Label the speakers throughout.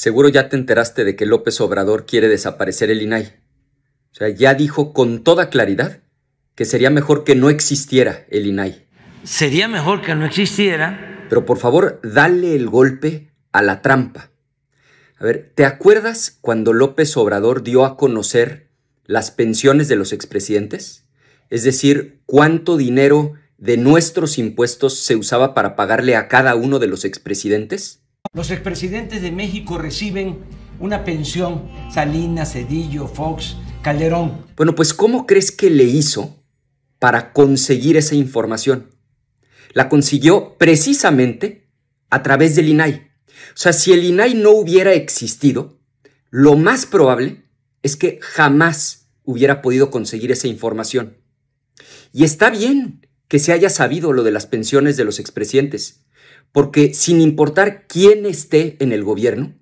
Speaker 1: Seguro ya te enteraste de que López Obrador quiere desaparecer el INAI. O sea, ya dijo con toda claridad que sería mejor que no existiera el INAI. Sería mejor que no existiera. Pero por favor, dale el golpe a la trampa. A ver, ¿te acuerdas cuando López Obrador dio a conocer las pensiones de los expresidentes? Es decir, cuánto dinero de nuestros impuestos se usaba para pagarle a cada uno de los expresidentes? Los expresidentes de México reciben una pensión, Salinas, Cedillo, Fox, Calderón. Bueno, pues ¿cómo crees que le hizo para conseguir esa información? La consiguió precisamente a través del INAI. O sea, si el INAI no hubiera existido, lo más probable es que jamás hubiera podido conseguir esa información. Y está bien que se haya sabido lo de las pensiones de los expresidentes, porque sin importar quién esté en el gobierno,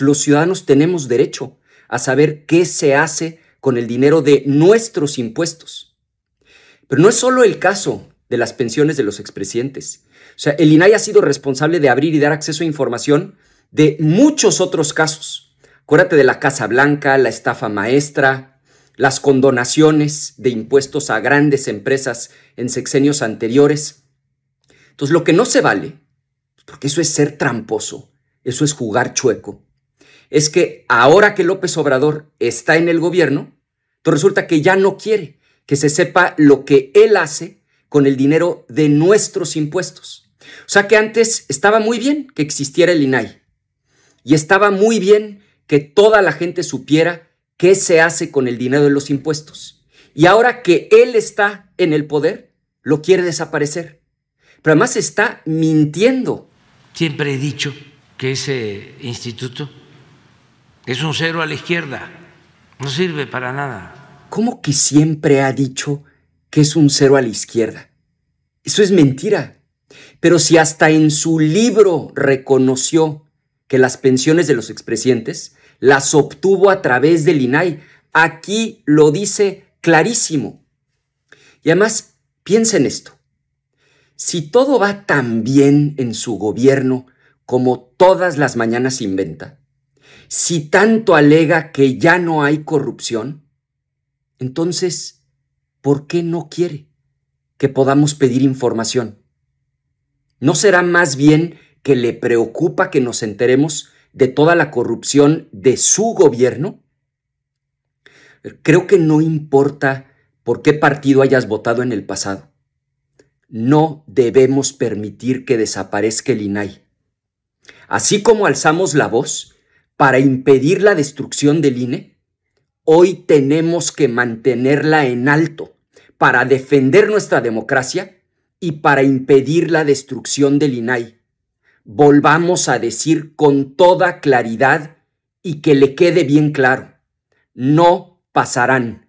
Speaker 1: los ciudadanos tenemos derecho a saber qué se hace con el dinero de nuestros impuestos. Pero no es solo el caso de las pensiones de los expresidentes. O sea, el INAI ha sido responsable de abrir y dar acceso a información de muchos otros casos. Acuérdate de la Casa Blanca, la estafa maestra, las condonaciones de impuestos a grandes empresas en sexenios anteriores. Entonces, lo que no se vale porque eso es ser tramposo, eso es jugar chueco. Es que ahora que López Obrador está en el gobierno, pues resulta que ya no quiere que se sepa lo que él hace con el dinero de nuestros impuestos. O sea que antes estaba muy bien que existiera el INAI y estaba muy bien que toda la gente supiera qué se hace con el dinero de los impuestos. Y ahora que él está en el poder, lo quiere desaparecer. Pero además está mintiendo Siempre he dicho que ese instituto es un cero a la izquierda, no sirve para nada. ¿Cómo que siempre ha dicho que es un cero a la izquierda? Eso es mentira. Pero si hasta en su libro reconoció que las pensiones de los expresidentes las obtuvo a través del INAI, aquí lo dice clarísimo. Y además, piensen en esto. Si todo va tan bien en su gobierno como todas las mañanas inventa, si tanto alega que ya no hay corrupción, entonces, ¿por qué no quiere que podamos pedir información? ¿No será más bien que le preocupa que nos enteremos de toda la corrupción de su gobierno? Creo que no importa por qué partido hayas votado en el pasado. No debemos permitir que desaparezca el INAI. Así como alzamos la voz para impedir la destrucción del INE, hoy tenemos que mantenerla en alto para defender nuestra democracia y para impedir la destrucción del INAI. Volvamos a decir con toda claridad y que le quede bien claro, no pasarán.